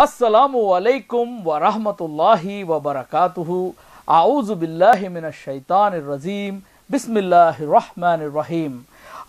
அஸ்ஸலாமு அலைக்கும் வரஹமத்துல்லாஹி வபரகாத்துஹு அவுசு பில்லாஹி மின ஷைத்தானிர் ரஜீம் பிஸ்மில்லாஹி ரஹ்மானிர் ரஹீம்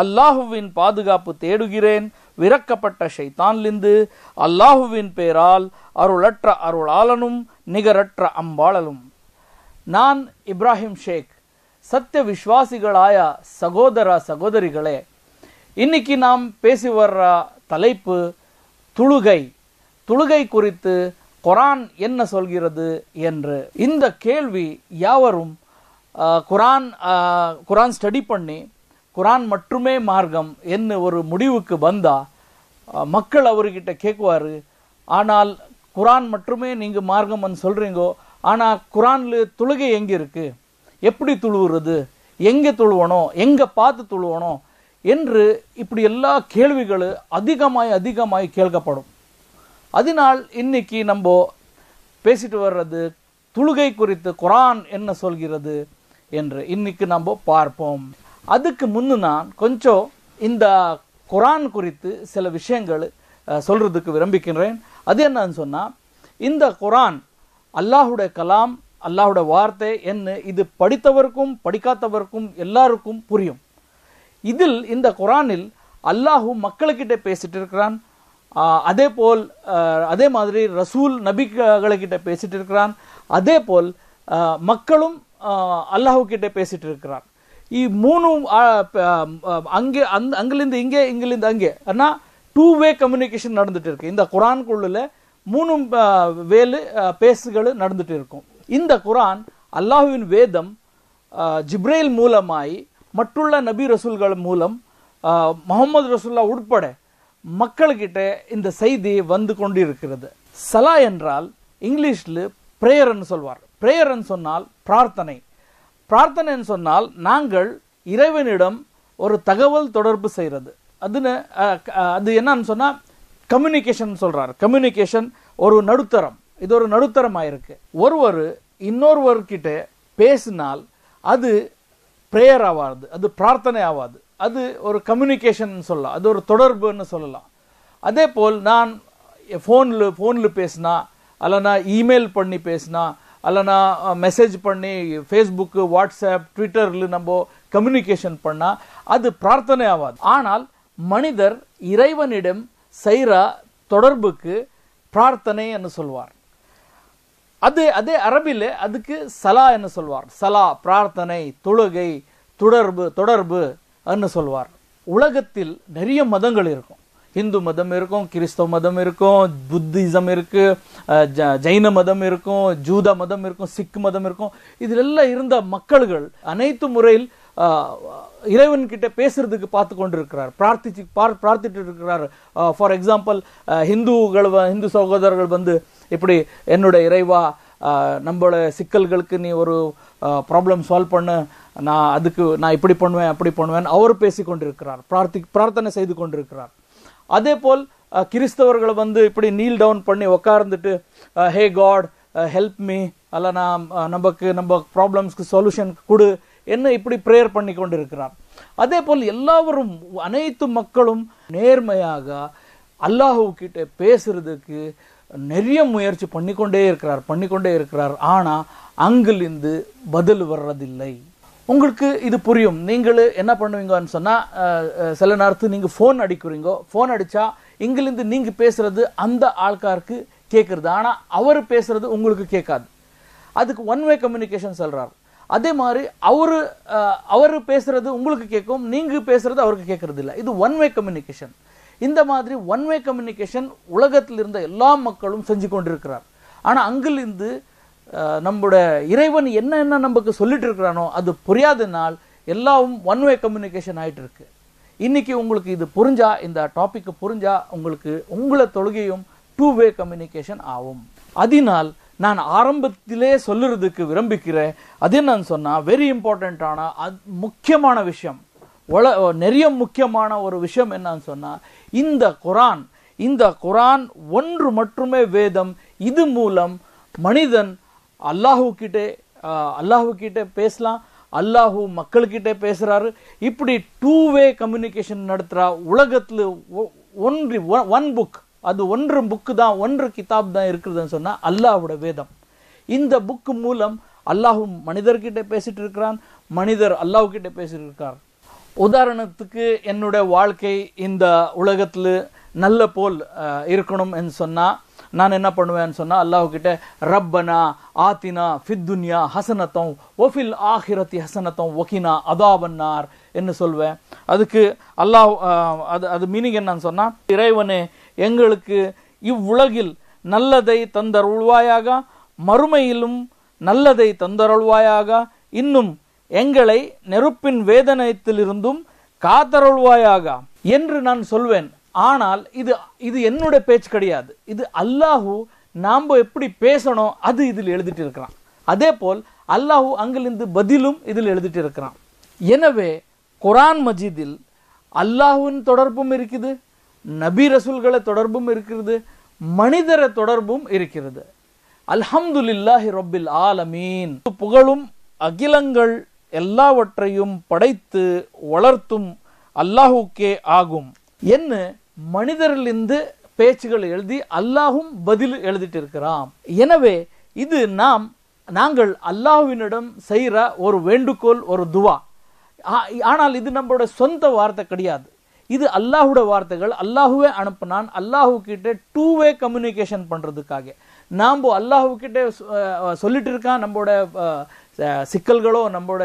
அல்லாஹுவின் பாதுகாப்பு தேடுகிறேன் விரக்கப்பட்ட ஷைத்தான்லிந்து அல்லாஹுவின் பெயரால் அருளற்ற அருளாளனும் நிகரற்ற அம்பாளலும் நான் இப்ராஹிம் ஷேக் சத்திய விஸ்வாசிகளாய சகோதர சகோதரிகளே இன்னைக்கு நாம் பேசி வர்ற தலைப்பு துளுகை தொழுகை குறித்து குரான் என்ன சொல்கிறது என்று இந்த கேள்வி யாவரும் குரான் குரான் ஸ்டடி பண்ணி குரான் மட்டுமே மார்க்கம் என்ன ஒரு முடிவுக்கு வந்தால் மக்கள் அவர்கிட்ட கேட்குவார் ஆனால் குரான் மட்டுமே நீங்கள் மார்க்கம்னு சொல்கிறீங்கோ ஆனால் குரானில் தொழுகை எங்கே இருக்குது எப்படி துழுவுறது எங்கே துழுவணும் எங்கே பார்த்து துழுவணும் என்று இப்படி எல்லா கேள்விகளும் அதிகமாய் அதிகமாய் கேட்கப்படும் அதனால் இன்னைக்கு நம்ம பேசிட்டு வர்றது துழுகை குறித்து குரான் என்ன சொல்கிறது என்று இன்னைக்கு நம்ம பார்ப்போம் அதுக்கு முன்னு நான் கொஞ்சம் இந்த குரான் குறித்து சில விஷயங்கள் சொல்கிறதுக்கு விரும்பிக்கின்றேன் அது என்னன்னு சொன்னால் இந்த குரான் அல்லாஹுடைய கலாம் அல்லாஹுடைய வார்த்தை என்ன இது படித்தவருக்கும் படிக்காதவருக்கும் எல்லாருக்கும் புரியும் இதில் இந்த குரானில் அல்லாஹூ மக்களுக்கிட்ட பேசிட்டு இருக்கிறான் அதே போல் அதே மாதிரி ரசூல் நபிகளைக்கிட்ட பேசிட்டு இருக்கிறான் அதே போல் மக்களும் அல்லாஹுக்கிட்ட பேசிட்டு இருக்கிறான் இ மூணு அங்கே அந் அங்கிலிருந்து இங்கே இங்கிலிருந்து அங்கே ஆனால் டூ வே கம்யூனிகேஷன் நடந்துட்டு இருக்கு இந்த குரான்குள்ளில் மூணு வேலு பேசுகள் நடந்துட்டு இருக்கும் இந்த குரான் அல்லாஹுவின் வேதம் ஜிப்ரேல் மூலமாய் மற்றுள்ள நபி ரசூல்கள் மூலம் முகமது ரசூல்லா உட்பட மக்கள்கிட்ட இந்த செய்தி வந்து கொண்டு இருக்கிறது சலா என்றால் இங்கிலீஷில் ப்ரேயர்னு சொல்வார் ப்ரேயர்னு சொன்னால் பிரார்த்தனை பிரார்த்தனைன்னு சொன்னால் நாங்கள் இறைவனிடம் ஒரு தகவல் தொடர்பு செய்கிறது அதுன்னு அது என்னன்னு சொன்னால் கம்யூனிகேஷன் சொல்கிறார் கம்யூனிகேஷன் ஒரு நடுத்தரம் இது ஒரு நடுத்தரமாக இருக்குது ஒருவர் இன்னொருவர்கிட்ட பேசினால் அது ப்ரேயர் ஆகாது அது பிரார்த்தனை ஆகாது அது ஒரு கம்யூனிகேஷன் சொல்லலாம் அது ஒரு தொடர்புன்னு சொல்லலாம் அதே போல் நான் ஃபோனில் ஃபோனில் பேசுனா அல்லைனா இமெயில் பண்ணி பேசுனா அல்லைனா மெசேஜ் பண்ணி ஃபேஸ்புக்கு வாட்ஸ்அப் ட்விட்டரில் நம்ம கம்யூனிகேஷன் பண்ணால் அது பிரார்த்தனை ஆகாது ஆனால் மனிதர் இறைவனிடம் செய்கிற தொடர்புக்கு பிரார்த்தனை என்று சொல்வார் அது அதே அரபில் அதுக்கு சலா என்று சொல்வார் சலா பிரார்த்தனை தொழுகை தொடர்பு தொடர்பு அன்னு சொல்வார் உலகத்தில் நிறைய மதங்கள் இருக்கும் இந்து மதம் இருக்கும் கிறிஸ்தவ மதம் இருக்கும் புத்திசம் இருக்குது ஜெயின மதம் இருக்கும் ஜூத மதம் இருக்கும் சிக் மதம் இருக்கும் இதிலெல்லாம் இருந்த மக்கள்கள் அனைத்து முறையில் இறைவன்கிட்ட பேசுறதுக்கு பார்த்து கொண்டு இருக்கிறார் பிரார்த்திச்சு பார் பிரார்த்திட்டு இருக்கிறார் ஃபார் எக்ஸாம்பிள் ஹிந்துகள் ஹிந்து சகோதரர்கள் வந்து இப்படி என்னுடைய இறைவா நம்மளோட சிக்கல்களுக்கு நீ ஒரு ப்ராப்ளம் சால்வ் பண்ண நான் அதுக்கு நான் இப்படி பண்ணுவேன் அப்படி பண்ணுவேன் அவர் பேசி கொண்டிருக்கிறார் பிரார்த்தி பிரார்த்தனை செய்து கொண்டிருக்கிறார் அதே போல் கிறிஸ்தவர்களை வந்து இப்படி நீல் டவுன் பண்ணி உக்காந்துட்டு ஹே காட் ஹெல்ப் மீ அல்ல நான் நமக்கு நம்ம ப்ராப்ளம்ஸ்க்கு சொல்யூஷன் கொடு என்ன இப்படி ப்ரேயர் பண்ணி கொண்டிருக்கிறார் அதே போல் எல்லாரும் அனைத்து மக்களும் நேர்மையாக அல்லாஹுக்கிட்ட பேசுறதுக்கு நிறைய முயற்சி பண்ணிக்கொண்டே இருக்கிறார் பண்ணிக்கொண்டே இருக்கிறார் ஆனால் அங்கிலிருந்து பதில் வர்றதில்லை உங்களுக்கு இது புரியும் நீங்கள் என்ன பண்ணுவீங்கன்னு சொன்னால் சில நேரத்து நீங்கள் ஃபோன் அடிக்கிறீங்க ஃபோன் அடித்தா இங்கிலிருந்து நீங்கள் பேசுகிறது அந்த ஆள்காருக்கு கேட்குறது ஆனால் அவர் பேசுகிறது உங்களுக்கு கேட்காது அதுக்கு ஒன் வே கம்யூனிகேஷன் சொல்கிறார் அதே மாதிரி அவர் அவர் பேசுகிறது உங்களுக்கு கேட்கும் நீங்கள் பேசுகிறது அவருக்கு கேட்குறது இல்லை இது ஒன் வே கம்யூனிகேஷன் இந்த மாதிரி ஒன் வே கம்யூனிகேஷன் உலகத்தில் இருந்த எல்லா மக்களும் செஞ்சு கொண்டிருக்கிறார் ஆனால் அங்கிலிருந்து நம்முடைய இறைவன் என்னென்ன நமக்கு சொல்லிட்டு இருக்கிறானோ அது புரியாதனால் எல்லாம் ஒன் வே கம்யூனிகேஷன் ஆகிட்டு இருக்கு இன்றைக்கி உங்களுக்கு இது புரிஞ்சா இந்த டாப்பிக்கு புரிஞ்சா உங்களுக்கு உங்களை தொழுகையும் டூ வே கம்யூனிகேஷன் ஆகும் அதனால் நான் ஆரம்பத்திலே சொல்லுறதுக்கு விரும்பிக்கிறேன் அதே நான் சொன்னால் வெரி இம்பார்ட்டண்ட்டான முக்கியமான விஷயம் உல நிறைய முக்கியமான ஒரு விஷயம் என்னன்னு சொன்னால் இந்த குரான் இந்த குரான் ஒன்று மட்டுமே வேதம் இது மூலம் மனிதன் அல்லாஹுக்கிட்டே அல்லாஹுக்கிட்டே பேசலாம் அல்லாஹூ மக்கள்கிட்ட பேசுகிறாரு இப்படி டூ வே கம்யூனிகேஷன் நடத்துகிறா உலகத்தில் ஒன்று ஒன் புக் அது ஒன்று புக்கு தான் ஒன்று கிதாப் தான் இருக்கிறதுன்னு சொன்னால் அல்லாஹோட வேதம் இந்த புக்கு மூலம் அல்லாஹூ மனிதர்கிட்ட பேசிகிட்டு இருக்கிறான் மனிதர் அல்லாஹ்கிட்ட பேசிட்டு இருக்கிறார் உதாரணத்துக்கு என்னுடைய வாழ்க்கை இந்த உலகத்தில் நல்ல போல் இருக்கணும் என்று சொன்னால் நான் என்ன பண்ணுவேன்னு சொன்னால் அல்லாஹுக்கிட்ட ரப்பனா ஆத்தினா ஃபித்துன்யா ஹசனத்தம் ஒஃபில் ஆஹிரத்தி ஹசனத்தம் ஒகினா அதாபன்னார் என்று சொல்வேன் அதுக்கு அல்லாஹ் அது அது மீனிங் என்னன்னு சொன்னால் இறைவனே எங்களுக்கு இவ்வுலகில் நல்லதை தந்தருள்வாயாக மறுமையிலும் நல்லதை தந்தருள்வாயாக இன்னும் எங்களை நெருப்பின் வேதனையத்திலிருந்தும் காத்தருள்வாயாக என்று நான் சொல்வேன் ஆனால் இது இது என்னுடைய பேச்சு கிடையாது இது அல்லாஹு நாம் எப்படி பேசணும் அது இதில் எழுதிட்டு இருக்கிறான் அதே போல் அல்லாஹூ அங்கிலிருந்து பதிலும் இதில் எழுதிட்டு இருக்கிறான் எனவே குரான் மஜீதில் அல்லாஹுவின் தொடர்பும் இருக்குது நபி ரசூல்களை தொடர்பும் இருக்கிறது மனிதர தொடர்பும் இருக்கிறது அல்ஹம்துலில்லாஹி ரொபில் ஆலமீன் புகழும் அகிலங்கள் எல்லாவற்றையும் படைத்து வளர்த்தும் அல்லாஹுக்கே ஆகும் என்ன மனிதரிலிருந்து பேச்சுகள் எழுதி அல்லாஹும் பதில் எழுதிட்டு இருக்கிறான் எனவே இது நாம் நாங்கள் அல்லாஹுவினிடம் செய்கிற ஒரு வேண்டுகோள் ஒரு துவா ஆனால் இது நம்மளோட சொந்த வார்த்தை கிடையாது இது அல்லாஹுட வார்த்தைகள் அல்லாஹுவே அனுப்பினான் அல்லாஹு கிட்ட டூ வே கம்யூனிகேஷன் பண்ணுறதுக்காக நாம் அல்லாஹு கிட்ட சொல்லிட்டு இருக்கான் நம்மளோட சிக்கல்களோ நம்மளோட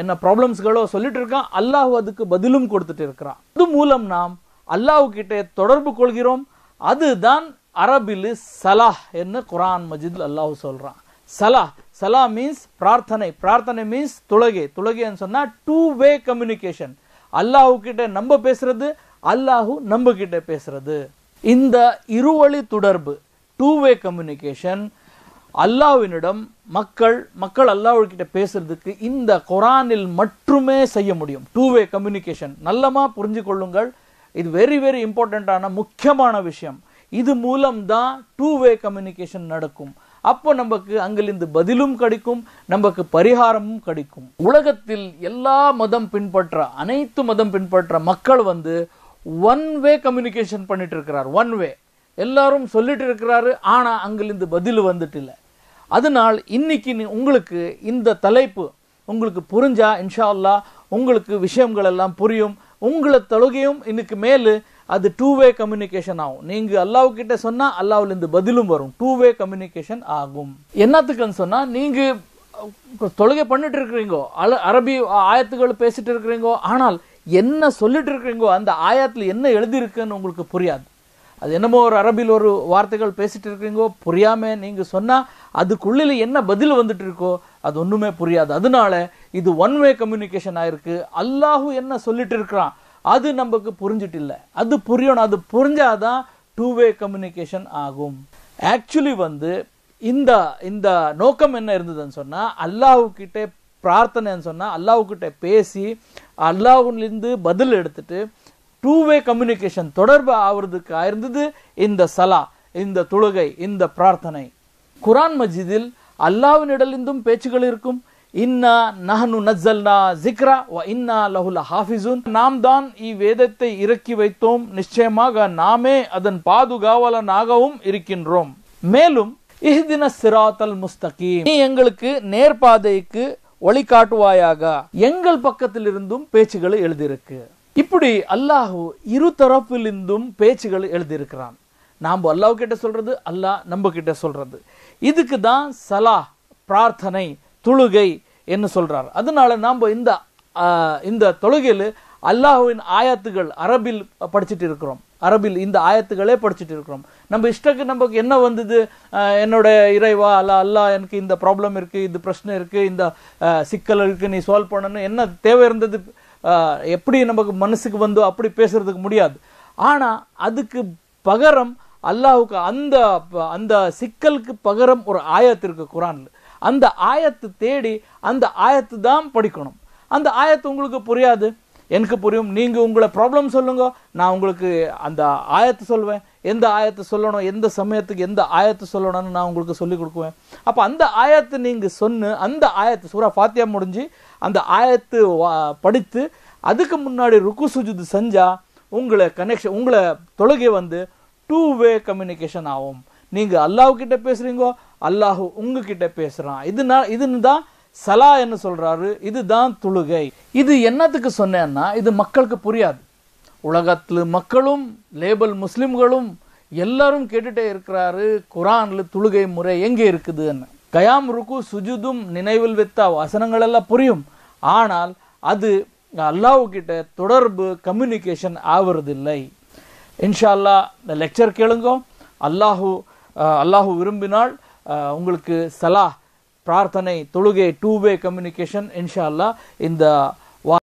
என்ன ப்ராப்ளம்ஸ்களோ சொல்லிட்டு இருக்கான் அல்லாஹ் அதுக்கு பதிலும் கொடுத்துட்டு இருக்கிறான் அது மூலம் நாம் அல்லாஹ்கிட்ட தொடர்பு கொள்கிறோம் அதுதான் அரபில் சலாஹ் என்ன குரான் மஜித் அல்லாஹ் சொல்கிறான் சலா சலா மீன்ஸ் பிரார்த்தனை பிரார்த்தனை மீன்ஸ் துளகே துளகேன்னு சொன்னால் டூ வே கம்யூனிகேஷன் அல்லாஹ்கிட்ட நம்ம பேசுறது அல்லாஹு நம்ம கிட்ட பேசுறது இந்த இருவழி தொடர்பு டூ வே கம்யூனிகேஷன் அல்லாவினிடம் மக்கள் மக்கள் அல்லாஹ்கிட்ட பேசுறதுக்கு இந்த குரானில் மட்டுமே செய்ய முடியும் டூ வே கம்யூனிகேஷன் நல்லமா புரிஞ்சு கொள்ளுங்கள் இது வெரி வெரி இம்பார்ட்டண்ட்டான முக்கியமான விஷயம் இது மூலம்தான் டூ வே கம்யூனிகேஷன் நடக்கும் அப்போ நமக்கு அங்கிலிருந்து பதிலும் கிடைக்கும் நமக்கு பரிகாரமும் கிடைக்கும் உலகத்தில் எல்லா மதம் பின்பற்ற அனைத்து மதம் பின்பற்ற மக்கள் வந்து ஒன் வே கம்யூனிகேஷன் பண்ணிட்டு இருக்கிறார் ஒன் வே எல்லாரும் சொல்லிட்டு இருக்கிறாரு ஆனால் அங்கிருந்து பதில் வந்துட்டு இல்லை அதனால் இன்னைக்கு உங்களுக்கு இந்த தலைப்பு உங்களுக்கு புரிஞ்சா இன்ஷா அல்லா உங்களுக்கு விஷயங்கள் எல்லாம் புரியும் உங்களை தொழுகையும் இன்னைக்கு மேல் அது டூ வே கம்யூனிகேஷன் ஆகும் நீங்கள் அல்லாவுக்கிட்ட சொன்னால் அல்லாவிலேருந்து பதிலும் வரும் டூ வே கம்யூனிகேஷன் ஆகும் என்னத்துக்குன்னு சொன்னால் நீங்கள் தொழுகை பண்ணிட்டு இருக்கிறீங்கோ அல அரபி ஆயத்துக்கள் பேசிட்டு இருக்கிறீங்கோ ஆனால் என்ன சொல்லிட்டு இருக்கிறீங்கோ அந்த ஆயத்தில் என்ன எழுதியிருக்குன்னு உங்களுக்கு புரியாது அது என்னமோ ஒரு அரபில் ஒரு வார்த்தைகள் பேசிகிட்டு இருக்கிறீங்கோ புரியாமல் நீங்கள் சொன்னால் அதுக்குள்ளில் என்ன பதில் வந்துட்டு இருக்கோ அது ஒன்றுமே புரியாது அதனால இது ஒன் வே கம்யூனிகேஷன் ஆகிருக்கு அல்லாஹூ என்ன சொல்லிட்டு இருக்கிறான் அது நமக்கு புரிஞ்சிட்டு இல்லை அது புரியணும் அது புரிஞ்சாதான் டூ வே கம்யூனிகேஷன் ஆகும் ஆக்சுவலி வந்து இந்த இந்த நோக்கம் என்ன இருந்ததுன்னு சொன்னால் அல்லாஹுக்கிட்ட பிரார்த்தனைன்னு சொன்னால் அல்லாஹுக்கிட்ட பேசி அல்லாஹுலேருந்து பதில் எடுத்துட்டு டூ வே கம்யூனிகேஷன் தொடர்பு ஆவறதுக்கு இருந்தது இந்த சலா இந்த தொழுகை இந்த பிரார்த்தனை குரான் மஜிதில் அல்லாவினிடலிருந்தும் பேச்சுகள் இருக்கும் இன்னா நஹனு நஜல்னா ஜிக்ரா வ இன்னா லஹுல நாம் தான் இவ்வேதத்தை இறக்கி வைத்தோம் நிச்சயமாக நாமே அதன் பாதுகாவலனாகவும் இருக்கின்றோம் மேலும் இஹ்தின சிராத்தல் முஸ்தகீம் நீ எங்களுக்கு நேர்பாதைக்கு ஒளி காட்டுவாயாக எங்கள் பக்கத்திலிருந்தும் பேச்சுகளை எழுதியிருக்கு இப்படி அல்லாஹு இரு தரப்பிலிருந்தும் பேச்சுகள் எழுதியிருக்கிறான் நாம் அல்லாஹ் கிட்ட சொல்கிறது அல்லாஹ் நம்ம கிட்ட சொல்கிறது இதுக்கு தான் சலா பிரார்த்தனை தொழுகை என்று சொல்கிறார் அதனால நாம் இந்த இந்த தொழுகையில் அல்லாஹுவின் ஆயத்துகள் அரபில் படிச்சுட்டு இருக்கிறோம் அரபில் இந்த ஆயத்துகளே படிச்சுட்டு இருக்கிறோம் நம்ம இஷ்டக்கு நமக்கு என்ன வந்தது என்னோட இறைவா அல்ல அல்லா எனக்கு இந்த ப்ராப்ளம் இருக்குது இது பிரச்சனை இருக்குது இந்த சிக்கல் இருக்குது நீ சால்வ் பண்ணணும் என்ன தேவை இருந்தது எப்படி நமக்கு மனசுக்கு வந்தோ அப்படி பேசுகிறதுக்கு முடியாது ஆனால் அதுக்கு பகரம் அல்லாஹுக்கு அந்த அந்த சிக்கலுக்கு பகரம் ஒரு ஆயத்து இருக்கு குரான்ல அந்த ஆயத்து தேடி அந்த ஆயத்து தான் படிக்கணும் அந்த ஆயத்து உங்களுக்கு புரியாது எனக்கு புரியும் நீங்கள் உங்களை ப்ராப்ளம் சொல்லுங்க நான் உங்களுக்கு அந்த ஆயத்து சொல்வேன் எந்த ஆயத்தை சொல்லணும் எந்த சமயத்துக்கு எந்த ஆயத்தை சொல்லணும்னு நான் உங்களுக்கு சொல்லிக் கொடுக்குவேன் அப்போ அந்த ஆயத்தை நீங்கள் சொன்னு அந்த ஆயத்து சூறா ஃபாத்தியா முடிஞ்சு அந்த ஆயத்து படித்து அதுக்கு முன்னாடி ருக்கு சுஜுது செஞ்சால் உங்களை கனெக்ஷன் உங்களை தொழுகை வந்து டூ வே கம்யூனிகேஷன் ஆகும் நீங்கள் அல்லாஹ்கிட்ட பேசுகிறீங்கோ அல்லாஹு உங்ககிட்ட பேசுகிறான் இதுனா இதுன்னு தான் சலா என்ன சொல்கிறாரு இதுதான் தொழுகை இது என்னத்துக்கு சொன்னேன்னா இது மக்களுக்கு புரியாது உலகத்தில் மக்களும் லேபல் முஸ்லீம்களும் எல்லாரும் கேட்டுகிட்டே இருக்கிறாரு குரானில் தொழுகை முறை எங்கே இருக்குதுன்னு கயாம் ருக்கு சுஜுதும் நினைவில் வைத்த வசனங்களெல்லாம் புரியும் ஆனால் அது அல்லாவுக்கிட்ட தொடர்பு கம்யூனிகேஷன் ஆவறதில்லை இன்ஷா அல்லா இந்த லெக்சர் கேளுங்க அல்லாஹூ அல்லாஹு விரும்பினால் உங்களுக்கு சலா பிரார்த்தனை தொழுகை டூ வே கம்யூனிகேஷன் இன்ஷா அல்லா இந்த